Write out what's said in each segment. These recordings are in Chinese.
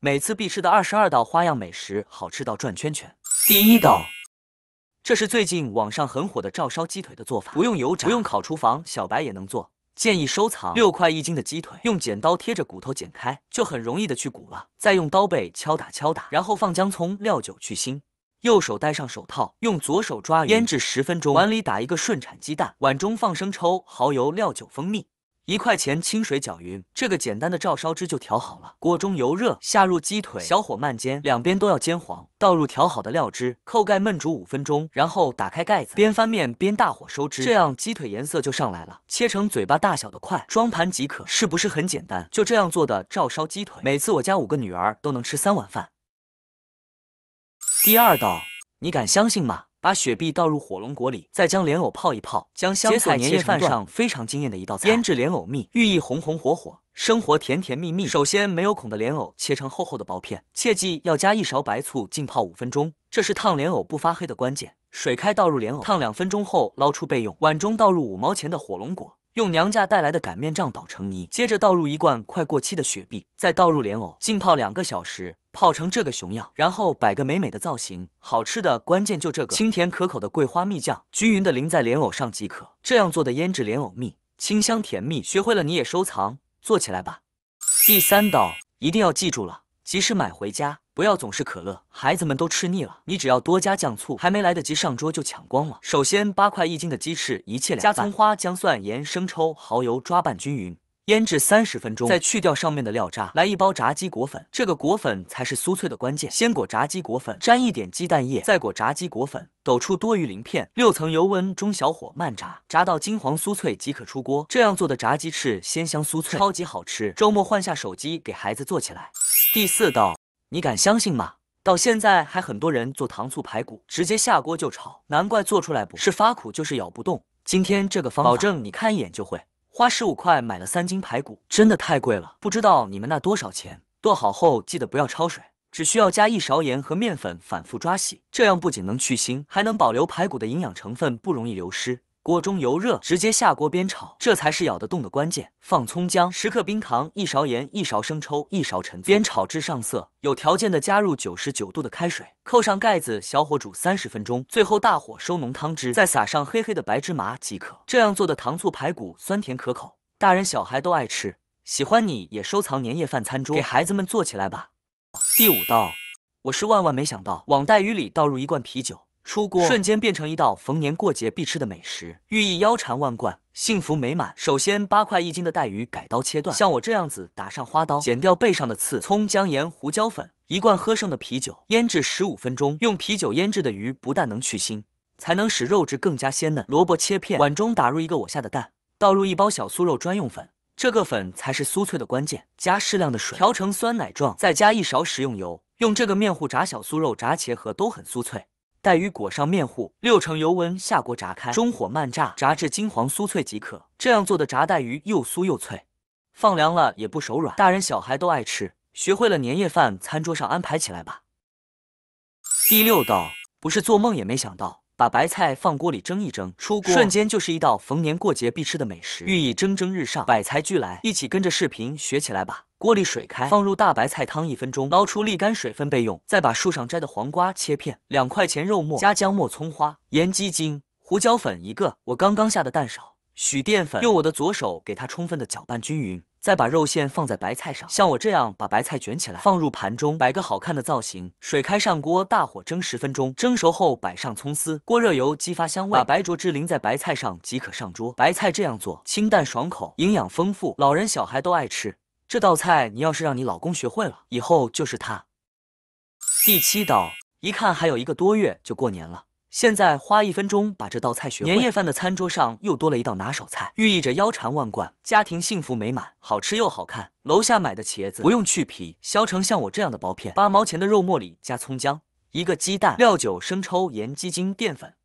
每次必吃的二十二道花样美食，好吃到转圈圈。第一道，这是最近网上很火的照烧鸡腿的做法，不用油炸，不用烤厨房，小白也能做，建议收藏。六块一斤的鸡腿，用剪刀贴着骨头剪开，就很容易的去骨了。再用刀背敲打敲打，然后放姜葱、料酒去腥。右手戴上手套，用左手抓，匀，腌制十分钟。碗里打一个顺产鸡蛋，碗中放生抽、蚝油、料酒、蜂蜜。一块钱清水搅匀，这个简单的照烧汁就调好了。锅中油热，下入鸡腿，小火慢煎，两边都要煎黄。倒入调好的料汁，扣盖焖煮五分钟，然后打开盖子，边翻面边大火收汁，这样鸡腿颜色就上来了。切成嘴巴大小的块，装盘即可。是不是很简单？就这样做的照烧鸡腿，每次我家五个女儿都能吃三碗饭。第二道，你敢相信吗？把雪碧倒入火龙果里，再将莲藕泡一泡，将香菜切成段。年夜饭上非常惊艳的一道菜。腌制莲藕蜜，寓意红红火火，生活甜甜蜜蜜。首先，没有孔的莲藕切成厚厚的薄片，切记要加一勺白醋浸泡五分钟，这是烫莲藕不发黑的关键。水开倒入莲藕，烫两分钟后捞出备用。碗中倒入五毛钱的火龙果，用娘家带来的擀面杖捣成泥，接着倒入一罐快过期的雪碧，再倒入莲藕，浸泡两个小时。泡成这个熊样，然后摆个美美的造型。好吃的关键就这个，清甜可口的桂花蜜酱，均匀的淋在莲藕上即可。这样做的腌制莲藕蜜，清香甜蜜。学会了你也收藏做起来吧。第三道一定要记住了，即使买回家，不要总是可乐，孩子们都吃腻了。你只要多加酱醋，还没来得及上桌就抢光了。首先八块一斤的鸡翅一切两半，加葱花、姜蒜、盐、生抽、蚝油抓拌均匀。腌制三十分钟，再去掉上面的料渣，来一包炸鸡裹粉，这个裹粉才是酥脆的关键。先裹炸鸡裹粉，沾一点鸡蛋液，再裹炸鸡裹粉，抖出多余鳞片。六层油温中小火慢炸，炸到金黄酥脆即可出锅。这样做的炸鸡翅鲜香酥脆，超级好吃。周末换下手机，给孩子做起来。第四道，你敢相信吗？到现在还很多人做糖醋排骨，直接下锅就炒，难怪做出来不是发苦就是咬不动。今天这个方法，保证你看一眼就会。花十五块买了三斤排骨，真的太贵了。不知道你们那多少钱？剁好后记得不要焯水，只需要加一勺盐和面粉反复抓洗，这样不仅能去腥，还能保留排骨的营养成分，不容易流失。锅中油热，直接下锅煸炒，这才是咬得动的关键。放葱姜，十克冰糖，一勺盐，一勺生抽，一勺陈醋，煸炒至上色。有条件的加入九十九度的开水，扣上盖子，小火煮三十分钟。最后大火收浓汤汁，再撒上黑黑的白芝麻即可。这样做的糖醋排骨酸甜可口，大人小孩都爱吃。喜欢你也收藏年夜饭餐桌，给孩子们做起来吧。第五道，我是万万没想到，往带鱼里倒入一罐啤酒。出锅瞬间变成一道逢年过节必吃的美食，寓意腰缠万贯，幸福美满。首先，八块一斤的带鱼改刀切断，像我这样子打上花刀，剪掉背上的刺。葱、姜、盐、胡椒粉，一罐喝剩的啤酒，腌制十五分钟。用啤酒腌制的鱼不但能去腥，才能使肉质更加鲜嫩。萝卜切片，碗中打入一个我下的蛋，倒入一包小酥肉专用粉，这个粉才是酥脆的关键。加适量的水，调成酸奶状，再加一勺食用油，用这个面糊炸小酥肉、炸茄盒都很酥脆。带鱼裹上面糊，六成油温下锅炸开，中火慢炸，炸至金黄酥脆即可。这样做的炸带鱼又酥又脆，放凉了也不手软，大人小孩都爱吃。学会了，年夜饭餐桌上安排起来吧。第六道，不是做梦也没想到，把白菜放锅里蒸一蒸，出锅瞬间就是一道逢年过节必吃的美食，寓意蒸蒸日上，百财俱来。一起跟着视频学起来吧。锅里水开，放入大白菜汤一分钟，捞出沥干水分备用。再把树上摘的黄瓜切片，两块钱肉末，加姜末、葱花、盐、鸡精、胡椒粉一个。我刚刚下的蛋少，许淀粉，用我的左手给它充分的搅拌均匀。再把肉馅放在白菜上，像我这样把白菜卷起来，放入盘中，摆个好看的造型。水开上锅，大火蒸十分钟。蒸熟后摆上葱丝，锅热油激发香味，把白灼汁淋在白菜上即可上桌。白菜这样做，清淡爽口，营养丰富，老人小孩都爱吃。这道菜，你要是让你老公学会了，以后就是他。第七道，一看还有一个多月就过年了，现在花一分钟把这道菜学会。年夜饭的餐桌上又多了一道拿手菜，寓意着腰缠万贯，家庭幸福美满，好吃又好看。楼下买的茄子不用去皮，削成像我这样的薄片，八毛钱的肉末里加葱姜，一个鸡蛋，料酒、生抽、盐、鸡精、淀粉。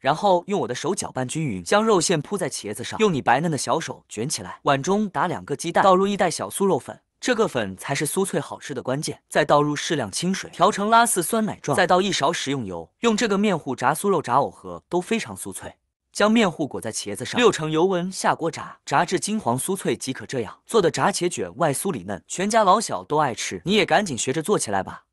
然后用我的手搅拌均匀，将肉馅铺在茄子上，用你白嫩的小手卷起来。碗中打两个鸡蛋，倒入一袋小酥肉粉，这个粉才是酥脆好吃的关键。再倒入适量清水，调成拉丝酸奶状，再倒一勺食用油，用这个面糊炸酥肉、炸藕盒都非常酥脆。将面糊裹在茄子上，六成油温下锅炸，炸至金黄酥脆即可。这样做的炸茄卷外酥里嫩，全家老小都爱吃，你也赶紧学着做起来吧。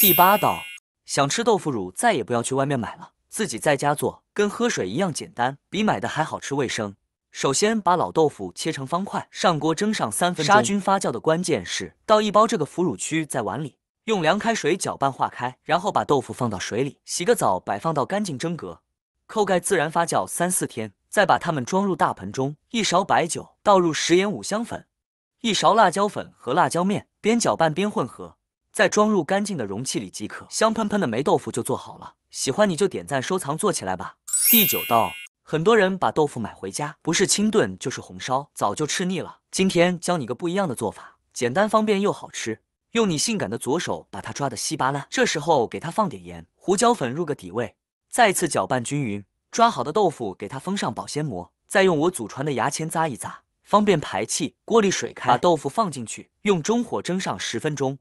第八道，想吃豆腐乳，再也不要去外面买了。自己在家做，跟喝水一样简单，比买的还好吃卫生。首先把老豆腐切成方块，上锅蒸上三分钟。杀菌发酵的关键是倒一包这个腐乳曲在碗里，用凉开水搅拌化开，然后把豆腐放到水里洗个澡，摆放到干净蒸格，扣盖自然发酵三四天，再把它们装入大盆中，一勺白酒倒入食盐、五香粉，一勺辣椒粉和辣椒面，边搅拌边混合。再装入干净的容器里即可，香喷喷的霉豆腐就做好了。喜欢你就点赞收藏做起来吧。第九道，很多人把豆腐买回家，不是清炖就是红烧，早就吃腻了。今天教你个不一样的做法，简单方便又好吃。用你性感的左手把它抓的稀巴烂，这时候给它放点盐、胡椒粉入个底味，再次搅拌均匀。抓好的豆腐给它封上保鲜膜，再用我祖传的牙签扎一扎，方便排气。锅里水开，把豆腐放进去，用中火蒸上十分钟。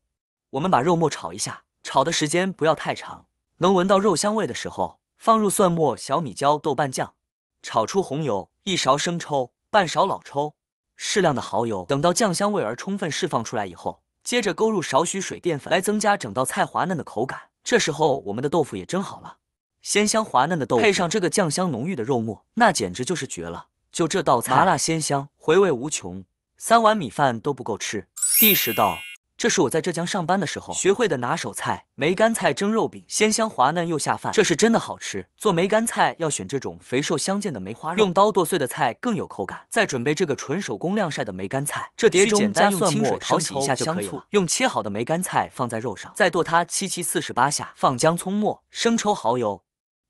我们把肉末炒一下，炒的时间不要太长，能闻到肉香味的时候，放入蒜末、小米椒、豆瓣酱，炒出红油。一勺生抽，半勺老抽，适量的蚝油。等到酱香味儿充分释放出来以后，接着勾入少许水淀粉来增加整道菜滑嫩的口感。这时候我们的豆腐也蒸好了，鲜香滑嫩的豆腐配上这个酱香浓郁的肉末，那简直就是绝了！就这道菜，麻辣鲜香，回味无穷，三碗米饭都不够吃。第十道。这是我在浙江上班的时候学会的拿手菜——梅干菜蒸肉饼，鲜香滑嫩又下饭，这是真的好吃。做梅干菜要选这种肥瘦相间的梅花肉，用刀剁碎的菜更有口感。再准备这个纯手工晾晒的梅干菜，这碟中加蒜末、就可香醋，用切好的梅干菜放在肉上，再剁它七七四十八下，放姜葱末、生抽、蚝油，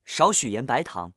少许盐、白糖。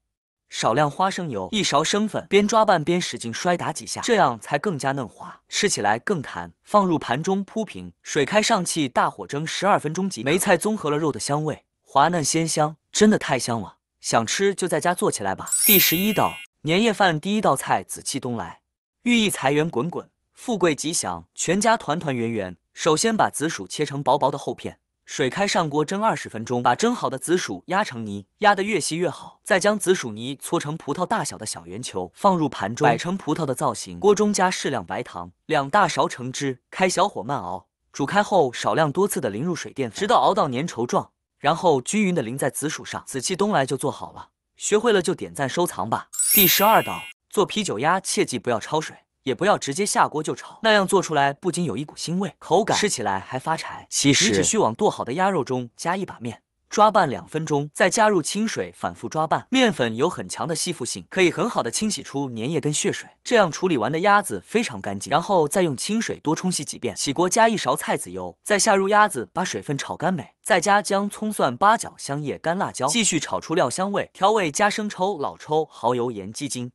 少量花生油，一勺生粉，边抓拌边使劲摔打几下，这样才更加嫩滑，吃起来更弹。放入盘中铺平，水开上汽，大火蒸十二分钟即。梅菜综合了肉的香味，滑嫩鲜香，真的太香了！想吃就在家做起来吧。第十一道，年夜饭第一道菜紫气东来，寓意财源滚滚，富贵吉祥，全家团团圆圆。首先把紫薯切成薄薄的厚片。水开上锅蒸二十分钟，把蒸好的紫薯压成泥，压得越细越好。再将紫薯泥搓成葡萄大小的小圆球，放入盘中摆成葡萄的造型。锅中加适量白糖，两大勺橙汁，开小火慢熬。煮开后少量多次的淋入水淀粉，直到熬到粘稠状，然后均匀的淋在紫薯上，紫气东来就做好了。学会了就点赞收藏吧。第十二道做啤酒鸭，切记不要焯水。也不要直接下锅就炒，那样做出来不仅有一股腥味，口感吃起来还发柴。其实你只需往剁好的鸭肉中加一把面，抓拌两分钟，再加入清水反复抓拌。面粉有很强的吸附性，可以很好的清洗出粘液跟血水。这样处理完的鸭子非常干净，然后再用清水多冲洗几遍。起锅加一勺菜籽油，再下入鸭子，把水分炒干美。再加姜、葱、蒜、八角、香叶、干辣椒，继续炒出料香味。调味加生抽、老抽、蚝油、盐、鸡精。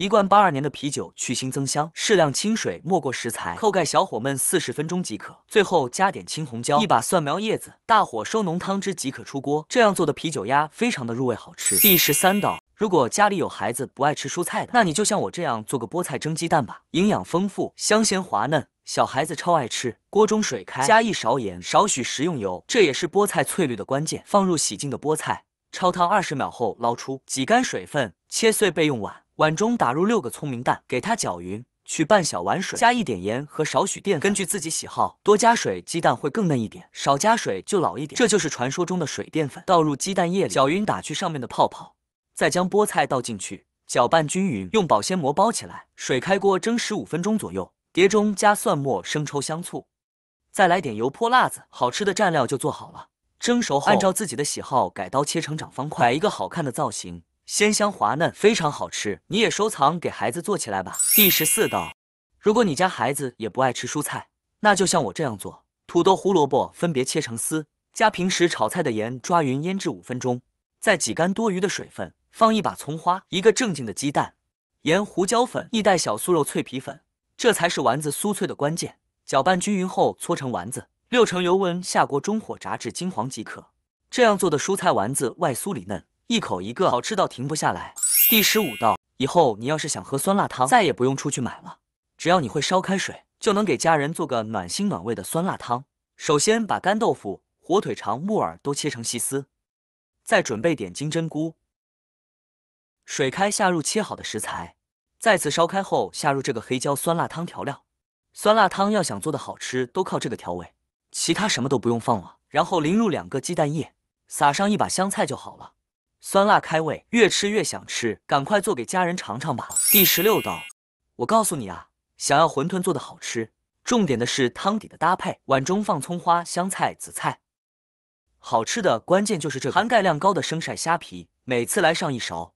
一罐八二年的啤酒去腥增香，适量清水没过食材，扣盖小火焖四十分钟即可。最后加点青红椒，一把蒜苗叶子，大火收浓汤汁即可出锅。这样做的啤酒鸭非常的入味好吃。第十三道，如果家里有孩子不爱吃蔬菜的，那你就像我这样做个菠菜蒸鸡蛋吧，营养丰富，香鲜滑嫩，小孩子超爱吃。锅中水开，加一勺盐，少许食用油，这也是菠菜翠绿的关键。放入洗净的菠菜，焯烫二十秒后捞出，挤干水分，切碎备用碗。碗中打入六个聪明蛋，给它搅匀。取半小碗水，加一点盐和少许淀粉，根据自己喜好多加水，鸡蛋会更嫩一点；少加水就老一点。这就是传说中的水淀粉。倒入鸡蛋液里，搅匀，打去上面的泡泡，再将菠菜倒进去，搅拌均匀，用保鲜膜包起来。水开锅蒸十五分钟左右。碟中加蒜末、生抽、香醋，再来点油泼辣子，好吃的蘸料就做好了。蒸熟后，按照自己的喜好改刀切成长方块，摆一个好看的造型。鲜香滑嫩，非常好吃，你也收藏给孩子做起来吧。第十四道，如果你家孩子也不爱吃蔬菜，那就像我这样做，土豆、胡萝卜分别切成丝，加平时炒菜的盐抓匀腌制五分钟，再挤干多余的水分，放一把葱花，一个正经的鸡蛋，盐、胡椒粉，一袋小酥肉脆皮粉，这才是丸子酥脆的关键。搅拌均匀后搓成丸子，六成油温下锅中火炸至金黄即可。这样做的蔬菜丸子外酥里嫩。一口一个，好吃到停不下来。第十五道，以后你要是想喝酸辣汤，再也不用出去买了，只要你会烧开水，就能给家人做个暖心暖胃的酸辣汤。首先把干豆腐、火腿肠、木耳都切成细丝，再准备点金针菇。水开下入切好的食材，再次烧开后下入这个黑椒酸辣汤调料。酸辣汤要想做的好吃，都靠这个调味，其他什么都不用放了。然后淋入两个鸡蛋液，撒上一把香菜就好了。酸辣开胃，越吃越想吃，赶快做给家人尝尝吧。第十六道，我告诉你啊，想要馄饨做的好吃，重点的是汤底的搭配。碗中放葱花、香菜、紫菜，好吃的关键就是这含钙量高的生晒虾皮，每次来上一勺，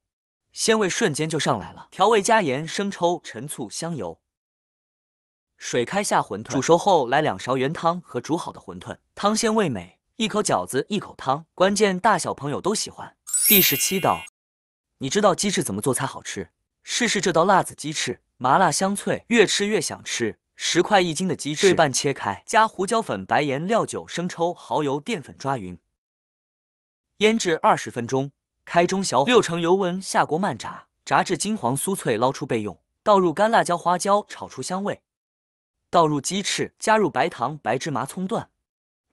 鲜味瞬间就上来了。调味加盐、生抽、陈醋、香油，水开下馄饨，煮熟后来两勺原汤和煮好的馄饨，汤鲜味美，一口饺子一口汤，关键大小朋友都喜欢。第十七道，你知道鸡翅怎么做才好吃？试试这道辣子鸡翅，麻辣香脆，越吃越想吃。十块一斤的鸡翅，对半切开，加胡椒粉、白盐、料酒、生抽、蚝油、淀粉抓匀，腌制二十分钟。开中小火，六成油温下锅慢炸，炸至金黄酥脆，捞出备用。倒入干辣椒、花椒炒出香味，倒入鸡翅，加入白糖、白芝麻、葱段。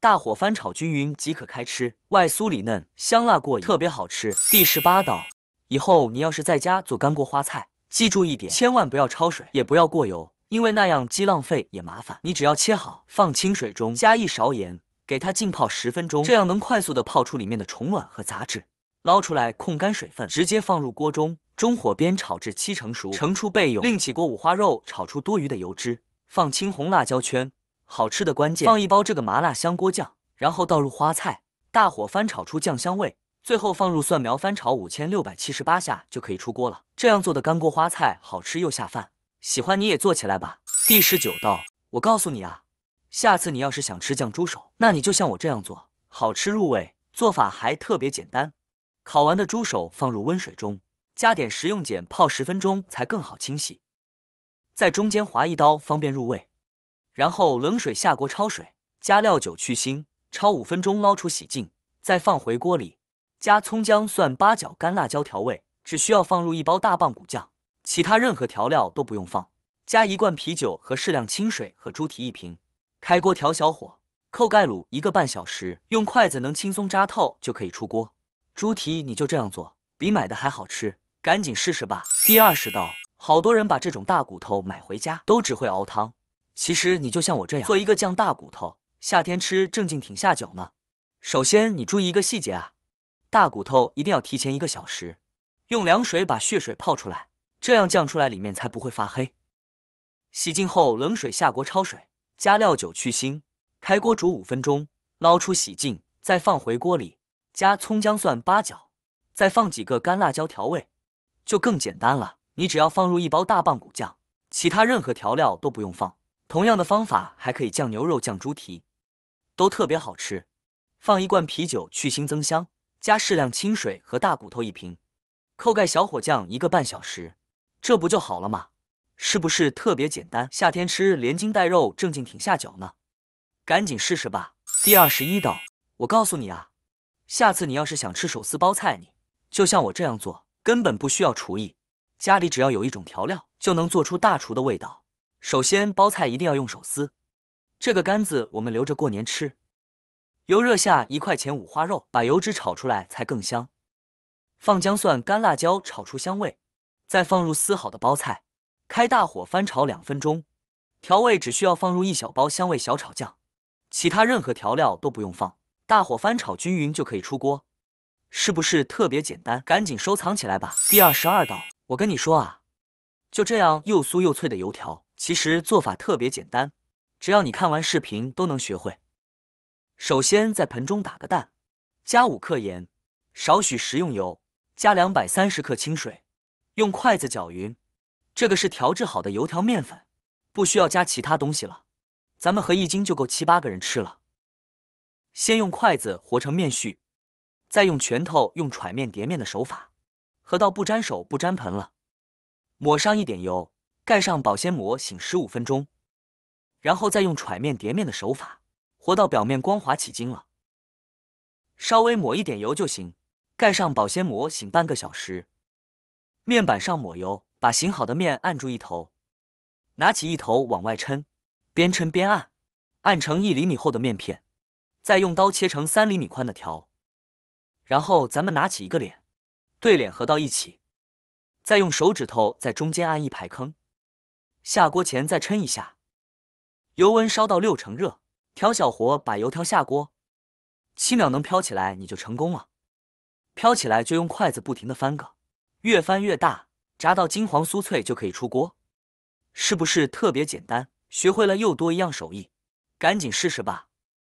大火翻炒均匀即可开吃，外酥里嫩，香辣过瘾，特别好吃。第十八道，以后你要是在家做干锅花菜，记住一点，千万不要焯水，也不要过油，因为那样既浪费也麻烦。你只要切好，放清水中加一勺盐，给它浸泡十分钟，这样能快速的泡出里面的虫卵和杂质，捞出来控干水分，直接放入锅中，中火煸炒至七成熟，盛出备用。另起锅五花肉炒出多余的油脂，放青红辣椒圈。好吃的关键，放一包这个麻辣香锅酱，然后倒入花菜，大火翻炒出酱香味，最后放入蒜苗翻炒五千六百七十八下就可以出锅了。这样做的干锅花菜好吃又下饭，喜欢你也做起来吧。第十九道，我告诉你啊，下次你要是想吃酱猪手，那你就像我这样做，好吃入味，做法还特别简单。烤完的猪手放入温水中，加点食用碱泡十分钟才更好清洗，在中间划一刀方便入味。然后冷水下锅焯水，加料酒去腥，焯五分钟捞出洗净，再放回锅里，加葱姜蒜、八角、干辣椒调味。只需要放入一包大棒骨酱，其他任何调料都不用放。加一罐啤酒和适量清水和猪蹄一瓶，开锅调小火，扣盖卤一个半小时，用筷子能轻松扎透就可以出锅。猪蹄你就这样做，比买的还好吃，赶紧试试吧。第二十道，好多人把这种大骨头买回家，都只会熬汤。其实你就像我这样，做一个酱大骨头，夏天吃正经挺下酒呢。首先你注意一个细节啊，大骨头一定要提前一个小时，用凉水把血水泡出来，这样酱出来里面才不会发黑。洗净后冷水下锅焯水，加料酒去腥，开锅煮五分钟，捞出洗净，再放回锅里，加葱姜蒜八角，再放几个干辣椒调味，就更简单了。你只要放入一包大棒骨酱，其他任何调料都不用放。同样的方法还可以酱牛肉、酱猪蹄，都特别好吃。放一罐啤酒去腥增香，加适量清水和大骨头一瓶，扣盖小火酱一个半小时，这不就好了吗？是不是特别简单？夏天吃连筋带肉，正经挺下脚呢。赶紧试试吧。第二十一道，我告诉你啊，下次你要是想吃手撕包菜，你就像我这样做，根本不需要厨艺，家里只要有一种调料就能做出大厨的味道。首先，包菜一定要用手撕，这个杆子我们留着过年吃。油热下一块钱五花肉，把油脂炒出来才更香。放姜蒜干辣椒炒出香味，再放入撕好的包菜，开大火翻炒两分钟。调味只需要放入一小包香味小炒酱，其他任何调料都不用放。大火翻炒均匀就可以出锅，是不是特别简单？赶紧收藏起来吧。第二十二道，我跟你说啊，就这样又酥又脆的油条。其实做法特别简单，只要你看完视频都能学会。首先在盆中打个蛋，加五克盐，少许食用油，加两百三十克清水，用筷子搅匀。这个是调制好的油条面粉，不需要加其他东西了。咱们和一斤就够七八个人吃了。先用筷子和成面絮，再用拳头用揣面叠面的手法，和到不粘手不粘盆了。抹上一点油。盖上保鲜膜醒十五分钟，然后再用揣面叠面的手法，和到表面光滑起筋了。稍微抹一点油就行，盖上保鲜膜醒半个小时。面板上抹油，把醒好的面按住一头，拿起一头往外抻，边抻边按，按成一厘米厚的面片，再用刀切成三厘米宽的条。然后咱们拿起一个脸，对脸合到一起，再用手指头在中间按一排坑。下锅前再抻一下，油温烧到六成热，调小火，把油条下锅，七秒能飘起来你就成功了。飘起来就用筷子不停地翻个，越翻越大，炸到金黄酥脆就可以出锅。是不是特别简单？学会了又多一样手艺，赶紧试试吧。